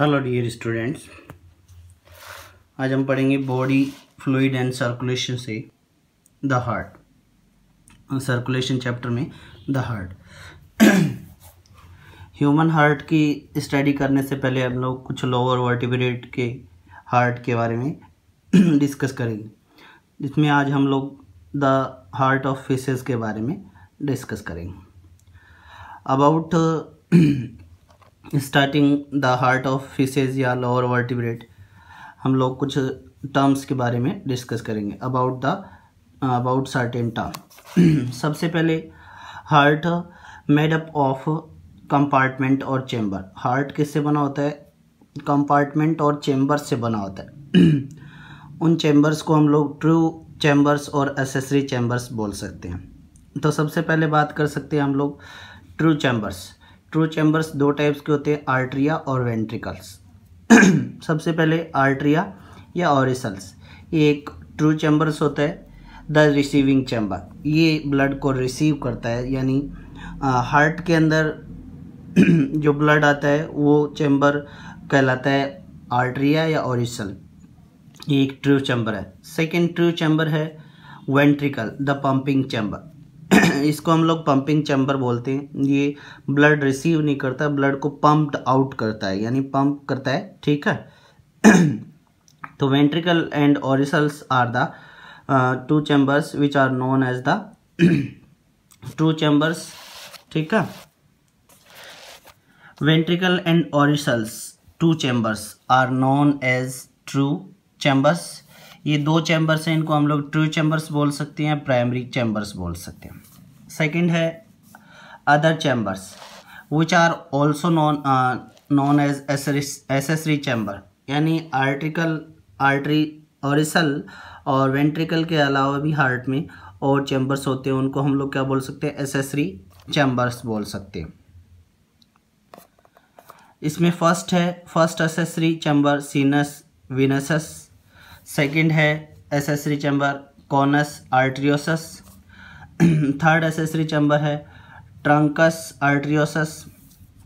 hello dear students आज हम पढ़ेंगे बॉडी फ्लूड एंड सर्कुलेशन से द हार्ट सर्कुलेशन चैप्टर में द हार्ट ह्यूमन हार्ट की स्टडी करने से पहले हम लोग कुछ लोअर वर्टिब्रेट के हार्ट के बारे में डिस्कस करेंगे जिसमें आज हम लोग द हार्ट ऑफ फिशेज के बारे में डिस्कस करेंगे about starting the heart of fishes या लोअर वर्टिब्रेट हम लोग कुछ टर्म्स के बारे में डिस्कस करेंगे about the about certain term सबसे पहले heart made up of compartment और चैम्बर हार्ट किससे बना होता है कंपार्टमेंट और चेम्बर से बना होता है उन चैम्बर्स को हम लोग ट्रू चैम्बर्स और एसेसरी चैम्बर्स बोल सकते हैं तो सबसे पहले बात कर सकते हैं हम लोग ट्रू चैम्बर्स ट्रू चैम्बर्स दो टाइप्स के होते हैं आर्ट्रिया और वेंट्रिकल्स सबसे पहले आर्ट्रिया या ऑरिसल्स ये एक ट्रू चैम्बर्स होता है द रिसीविंग चैम्बर ये ब्लड को रिसीव करता है यानी हार्ट के अंदर जो ब्लड आता है वो चैम्बर कहलाता है आर्ट्रिया या ऑरिसल ये एक ट्रू चैम्बर है सेकेंड ट्रू चैम्बर है वेंट्रिकल द पम्पिंग चैम्बर इसको हम लोग पंपिंग चैम्बर बोलते हैं ये ब्लड रिसीव नहीं करता ब्लड को पम्प्ड आउट करता है यानी पंप करता है ठीक है तो ventricle and auricles are the two chambers which are known as the two chambers ठीक है ventricle and auricles two chambers are known as true chambers ये दो चैम्बर्स हैं इनको हम लोग ट्रू चैम्बर्स बोल सकते हैं प्राइमरी चैम्बर्स बोल सकते हैं सेकंड है other chambers which are also known known as accessory chamber यानी आर्टिकल आर्टरी ऑरिसल और वेंट्रिकल के अलावा भी हार्ट में और चैम्बर्स होते हैं उनको हम लोग क्या बोल सकते हैं एसेसरी चैम्बर्स बोल सकते हैं इसमें फर्स्ट है first accessory chamber sinus venosus second है accessory chamber conus arteriosus third accessory chamber है truncus arteriosus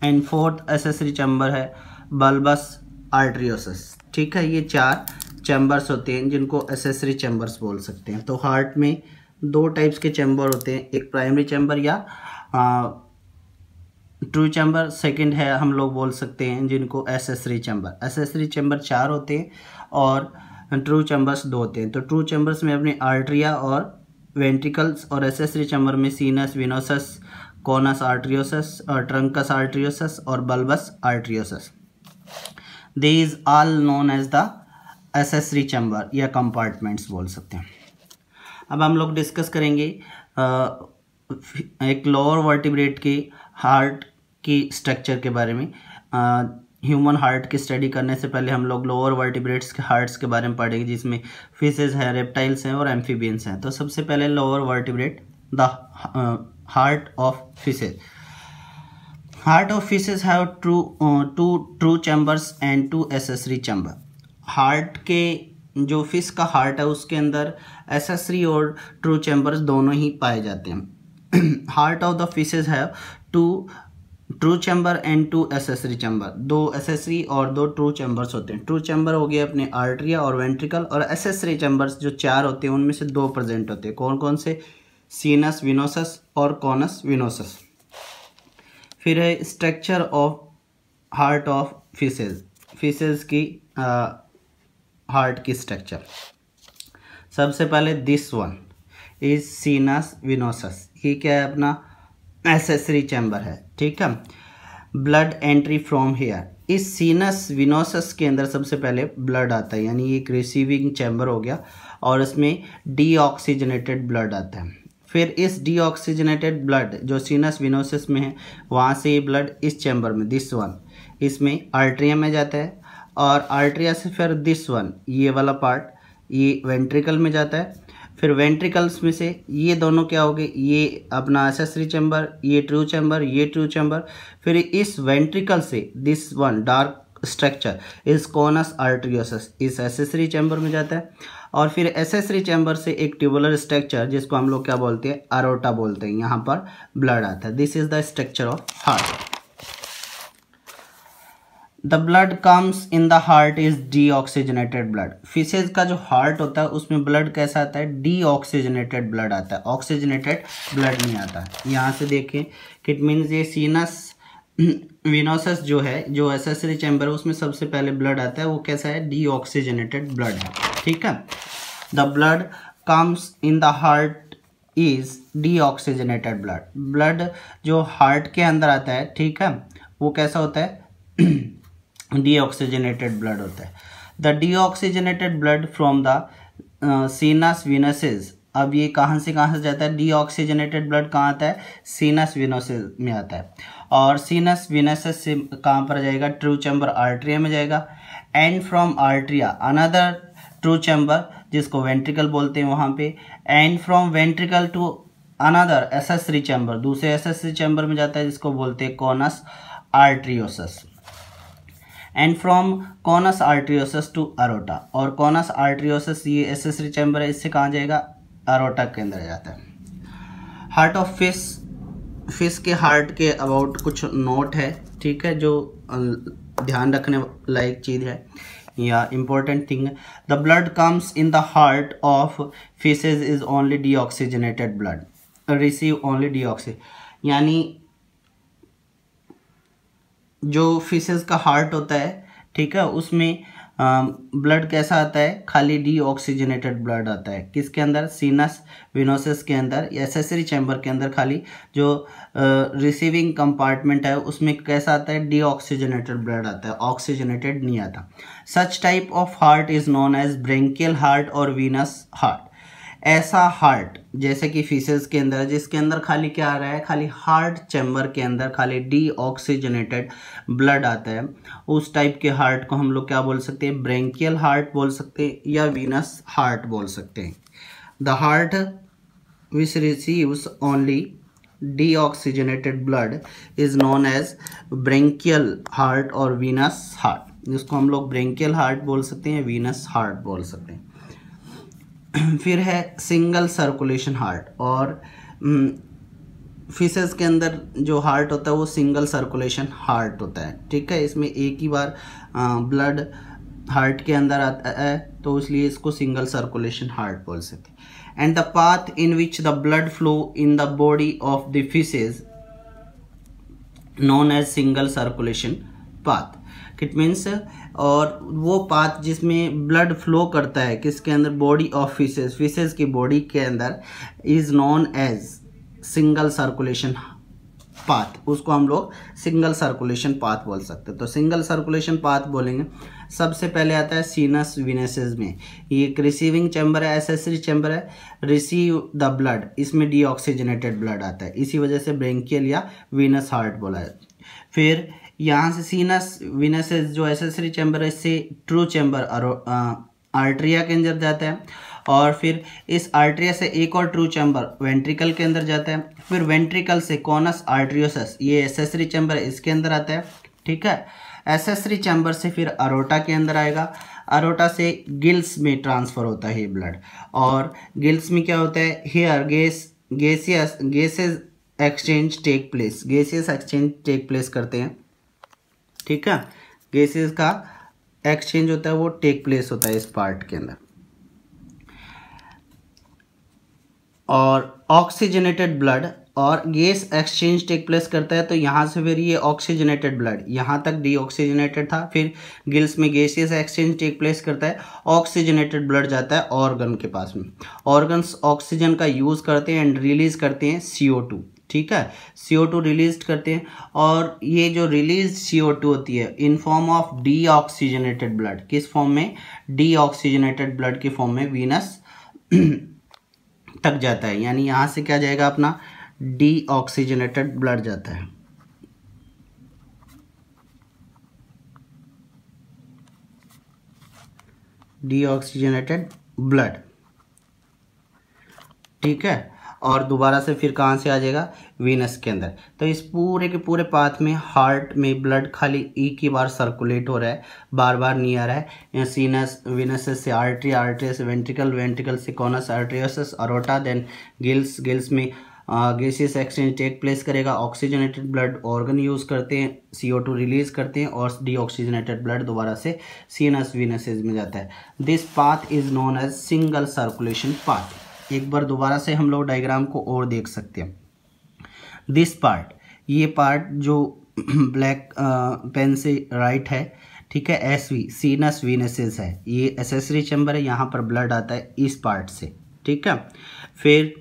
and fourth accessory chamber है बल्बस आर्ट्रियोसस ठीक है ये चार चैम्बर्स होते हैं जिनको एसेसरी चैम्बर्स बोल सकते हैं तो हार्ट में दो टाइप्स के चैम्बर होते हैं एक प्राइमरी चैम्बर या ट्रू चैम्बर सेकंड है हम लोग बोल सकते हैं जिनको एसेसरी चैम्बर एसेसरी चैम्बर चार होते हैं और ट्रू चैम्बर्स दो होते हैं तो ट्रू चैम्बर्स में अपने आर्ट्रिया और वेंट्रिकल्स और एसेसरी चैम्बर में सीनस विनोसस कोनस आर्ट्रियोसस और ट्रंकस आर्ट्रियोसस और bulbus arteriosus is all known as the accessory chamber या कंपार्टमेंट्स बोल सकते हैं अब हम लोग डिस्कस करेंगे एक लोअर वर्टिब्रेट के हार्ट की स्ट्रक्चर के बारे में ह्यूमन हार्ट की स्टडी करने से पहले हम लोग लोअर वर्टिब्रेट्स के हार्ट्स के बारे में पढ़ेंगे जिसमें फिशेज हैं रेप्टाइल्स हैं और एम्फीबियंस हैं तो सबसे पहले lower vertebrate the heart of fishes heart of fishes have true two true chambers and two accessory chamber heart के जो फिश का हार्ट है उसके अंदर एसेसरी और ट्रू चैम्बर्स दोनों ही पाए जाते हैं heart of the fishes have two true chamber and two accessory chamber दो एसेसरी और दो ट्रू चैम्बर्स होते हैं ट्रू चैम्बर हो गया अपने आर्ट्रिया और वेंट्रिकल और एसेसरी चैम्बर्स जो चार होते हैं उनमें से दो प्रेजेंट होते हैं कौन कौन से सीनस विनोसस और कॉनस विनोसस फिर है structure of heart of fishes fishes की हार्ट की स्ट्रक्चर सबसे पहले this one is sinus venosus ये क्या है अपना एसेसरी चैम्बर है ठीक है ब्लड एंट्री फ्रॉम हेयर इस सीनस विनोसस के अंदर सबसे पहले ब्लड आता है यानी एक रिसीविंग चैम्बर हो गया और इसमें डीऑक्सीजनेटेड ब्लड आता है फिर इस डीऑक्सीजनेटेड ब्लड जो सीनस विनोसिस में है वहाँ से ये ब्लड इस चैम्बर में दिस वन इसमें अल्ट्रिया में जाता है और अल्ट्रिया से फिर दिस वन ये वाला पार्ट ये वेंट्रिकल में जाता है फिर वेंट्रिकल्स में से ये दोनों क्या हो गए ये अपना एसेसरी चैम्बर ये ट्रू चैम्बर ये ट्रू चैम्बर फिर इस वेंट्रिकल से दिस वन डार्क स्ट्रक्चर इस कॉनस आर्ट्रियोसस इस एसेसरी चैम्बर में जाता है और फिर एसेसरी चैम्बर से एक ट्यूबुलर स्ट्रक्चर जिसको हम लोग क्या बोलते हैं अरोटा बोलते हैं यहाँ पर ब्लड आता है this is the structure of heart the blood comes in the heart is deoxygenated blood fishes का जो हार्ट होता है उसमें ब्लड कैसा आता है डीऑक्सीजनेटेड ब्लड आता है ऑक्सीजनेटेड ब्लड नहीं आता है यहाँ से देखें किट मीन्स ये सीनस विनोसस जो है जो एसेसरी चैम्बर है उसमें सबसे पहले ब्लड आता है वो कैसा है डीऑक्सीजनेटेड ब्लड है ठीक है the blood comes in the heart is deoxygenated blood blood जो हार्ट के अंदर आता है ठीक है वो कैसा होता है डीऑक्सीजनेटेड ब्लड होता है the deoxygenated blood from the sinus venosus अब ये कहाँ से कहाँ से जाता है डीऑक्सीजनेटेड ब्लड कहाँ आता है सीनस वीनोसेज में आता है और सीनस विनसेज से कहाँ पर जाएगा ट्रू चैम्बर आर्ट्रिया में जाएगा and from atria another true chamber जिसको वेंट्रिकल बोलते हैं वहाँ पे and from ventricle to another accessory chamber दूसरे एसेसरी चैम्बर में जाता है जिसको बोलते हैं conus arteriosus and from conus arteriosus to aorta और कॉनस आर्ट्रियोसिस ये एसेसरी चैम्बर है इससे कहाँ जाएगा अरोटा के अंदर जाता है हार्ट ऑफ फिश फिश के हार्ट के अबाउट कुछ नोट है ठीक है जो ध्यान रखने लायक चीज़ है या important thing the blood comes in the heart of fishes is only deoxygenated blood receive only deoxy यानी जो फिशेस का हार्ट होता है ठीक है उसमें ब्लड कैसा आता है खाली डीऑक्सीजनेटेड ब्लड आता है किसके अंदर सीनस विनोसिस के अंदर एसेसरी चैम्बर के अंदर खाली जो रिसीविंग कंपार्टमेंट है उसमें कैसा आता है डीऑक्सीजनेटेड ब्लड आता है ऑक्सीजनेटेड नहीं आता such type of heart is known as branchial heart और वीनस हार्ट ऐसा हार्ट जैसे कि फीसेस के अंदर जिसके अंदर खाली क्या आ रहा है खाली हार्ट चैम्बर के अंदर खाली डीऑक्सीजनेटेड ब्लड आता है उस टाइप के हार्ट को हम लोग क्या बोल सकते हैं ब्रेंकियल हार्ट बोल सकते हैं या वीनस हार्ट बोल सकते हैं the heart which receives only deoxygenated blood is known as branchial heart और वीनस हार्ट जिसको हम लोग ब्रेंकियल हार्ट बोल सकते हैं वीनस हार्ट बोल सकते हैं फिर है सिंगल सर्कुलेशन हार्ट और फिशेस के अंदर जो हार्ट होता है वो सिंगल सर्कुलेशन हार्ट होता है ठीक है इसमें एक ही बार ब्लड हार्ट के अंदर आता है तो इसलिए इसको सिंगल सर्कुलेशन हार्ट बोल सकते and the path in which the blood flow in the body of the fishes known as single circulation path it means और वो पाथ जिसमें ब्लड फ्लो करता है किसके अंदर बॉडी ऑफ फिशेज फिशेज की बॉडी के अंदर is known as single circulation path उसको हम लोग सिंगल सर्कुलेशन पाथ बोल सकते हैं तो सिंगल सर्कुलेशन पाथ बोलेंगे सबसे पहले आता है सीनस विनेसेस में ये एक रिसीविंग चैम्बर है एसेसरी चैम्बर है रिसीव द ब्लड इसमें डीऑक्सीजनेटेड ब्लड आता है इसी वजह से ब्रेंकियल या वीनस हार्ट बोला है फिर यहाँ से सीनस विनस जो एसेसरी चैम्बर है इससे ट्रू चैम्बर आर्ट्रिया के अंदर जाता है और फिर इस आर्ट्रिया से एक और ट्रू चैम्बर वेंट्रिकल के अंदर जाता है फिर वेंट्रिकल से कॉनस आर्ट्रियोसस ये एसेसरी चैम्बर इसके अंदर आता है ठीक है एसेसरी चैम्बर से फिर अरोटा के अंदर आएगा अरोटा से गिल्स में ट्रांसफ़र होता है ब्लड और गिल्स में क्या होता है here gas gaseous gases exchange take place gaseous exchange take place करते हैं ठीक है गैसेस का एक्सचेंज होता है वो टेक प्लेस होता है इस पार्ट के अंदर और ऑक्सीजनेटेड ब्लड और गैस एक्सचेंज टेक प्लेस करता है तो यहाँ से फिर ये ऑक्सीजनेटेड ब्लड यहाँ तक डीऑक्सीजनेटेड था फिर गिल्स में गैसेस एक्सचेंज टेक प्लेस करता है ऑक्सीजनेटेड ब्लड जाता है ऑर्गन के पास में ऑर्गन्स ऑक्सीजन का यूज़ करते हैं एंड रिलीज करते हैं सी ठीक है सी ओ टू रिलीज करते हैं और ये जो रिलीज सी ओ टू होती है in form of deoxygenated blood किस फॉर्म में डी ऑक्सीजनेटेड ब्लड के फॉर्म में वीनस तक जाता है यानी यहाँ से क्या जाएगा अपना डी ऑक्सीजनेटेड ब्लड जाता है डी ऑक्सीजनेटेड ब्लड ठीक है और दोबारा से फिर कहाँ से आ जाएगा वीनस के अंदर तो इस पूरे के पूरे पाथ में हार्ट में ब्लड खाली एक ही बार सर्कुलेट हो रहा है बार बार नहीं आ रहा है सीनस वीनस से आर्ट्री आर्ट्रियस वेंट्रिकल वेंट्रिकल से conus arteriosus aorta then gills gills में गेसियस एक्सचेंज टेक प्लेस करेगा ऑक्सीजनेटेड ब्लड ऑर्गन यूज़ करते हैं सी ओ टू रिलीज करते हैं और डीऑक्सीजनेटेड ब्लड दोबारा से सीनस वीनसेज में जाता है this path is known as single circulation path एक बार दोबारा से हम लोग डायग्राम को और देख सकते हैं दिस पार्ट ये पार्ट जो ब्लैक पेन से राइट है ठीक है एस वी सीनस वीनसेस है ये एसेसरी चैम्बर है यहाँ पर ब्लड आता है इस पार्ट से ठीक है फिर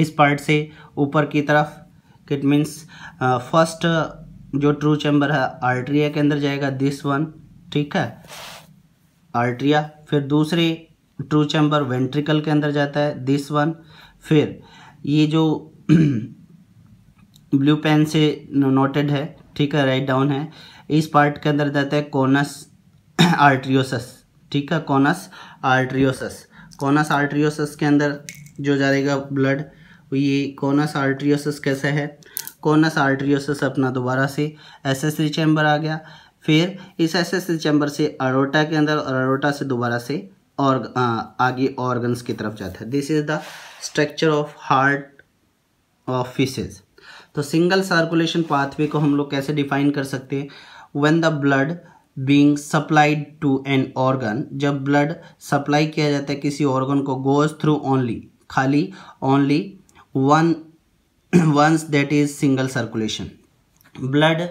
इस पार्ट से ऊपर की तरफ इट मीन्स फर्स्ट जो ट्रू चैम्बर है आर्ट्रिया के अंदर जाएगा दिस वन ठीक है आर्ट्रिया फिर दूसरे ट्रू चैम्बर वेंट्रिकल के अंदर जाता है दिस वन फिर ये जो ब्लू पेन से नोटेड है ठीक है राइट डाउन है इस पार्ट के अंदर जाता है कोनस आर्ट्रियोसस ठीक है कोनस आर्ट्रियोसस कोनस आर्ट्रियोसस के अंदर जो जाएगा ब्लड ये कोनस आर्ट्रियोसस कैसे है कोनस आर्ट्रियोसस अपना दोबारा से सी चैम्बर आ गया फिर इस सी चैम्बर से अरोटा के अंदर और अरोटा से दोबारा से और आगे ऑर्गन्स की तरफ जाता है this is the structure of heart of fishes तो सिंगल सर्कुलेशन पाथवे को हम लोग कैसे डिफाइन कर सकते हैं when the blood being supplied to an organ जब ब्लड सप्लाई किया जाता है किसी ऑर्गन को गोज थ्रू ओनली खाली only one once that is single circulation blood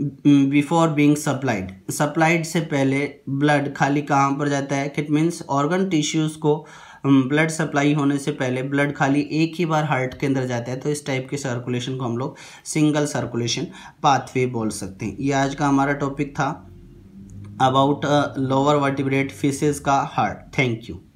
before being supplied supplied से पहले ब्लड खाली कहाँ पर जाता है इट मीन्स ऑर्गन टिश्यूज़ को ब्लड mm, सप्लाई होने से पहले ब्लड खाली एक ही बार हार्ट के अंदर जाता है तो इस टाइप के सर्कुलेशन को हम लोग सिंगल सर्कुलेशन पाथवे बोल सकते हैं ये आज का हमारा टॉपिक था अबाउट लोअर वर्टिब्रेट फिशेज का हार्ट थैंक यू